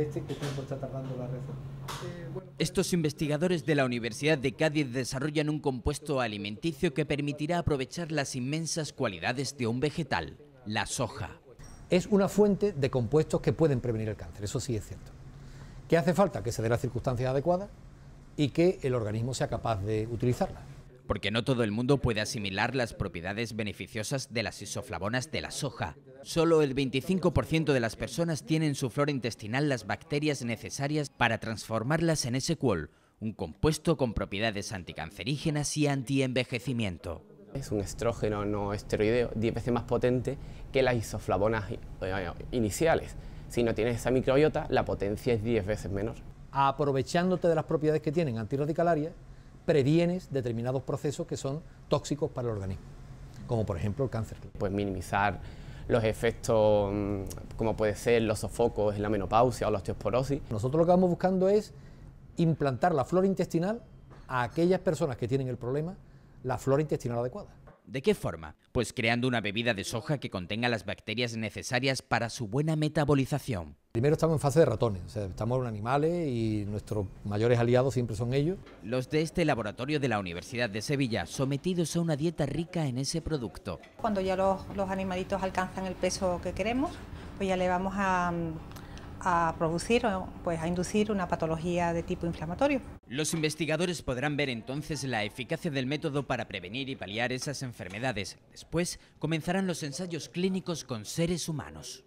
Este, eh, Estos investigadores de la Universidad de Cádiz desarrollan un compuesto alimenticio que permitirá aprovechar las inmensas cualidades de un vegetal, la soja. Es una fuente de compuestos que pueden prevenir el cáncer, eso sí es cierto. ¿Qué hace falta? Que se dé las circunstancias adecuadas y que el organismo sea capaz de utilizarla porque no todo el mundo puede asimilar las propiedades beneficiosas de las isoflavonas de la soja. Solo el 25% de las personas tienen en su flora intestinal las bacterias necesarias para transformarlas en SQL, un compuesto con propiedades anticancerígenas y antienvejecimiento. Es un estrógeno no esteroideo 10 veces más potente que las isoflavonas eh, eh, iniciales. Si no tienes esa microbiota, la potencia es 10 veces menor. Aprovechándote de las propiedades que tienen antirradicalarias, previenes determinados procesos que son tóxicos para el organismo, como por ejemplo el cáncer. Pues minimizar los efectos mm, como puede ser los sofocos, la menopausia o la osteoporosis. Nosotros lo que vamos buscando es implantar la flora intestinal a aquellas personas que tienen el problema, la flora intestinal adecuada. ¿De qué forma? Pues creando una bebida de soja que contenga las bacterias necesarias para su buena metabolización. Primero estamos en fase de ratones, o sea, estamos en animales y nuestros mayores aliados siempre son ellos. Los de este laboratorio de la Universidad de Sevilla, sometidos a una dieta rica en ese producto. Cuando ya los animalitos alcanzan el peso que queremos, pues ya le vamos a, a producir, pues a inducir una patología de tipo inflamatorio. Los investigadores podrán ver entonces la eficacia del método para prevenir y paliar esas enfermedades. Después comenzarán los ensayos clínicos con seres humanos.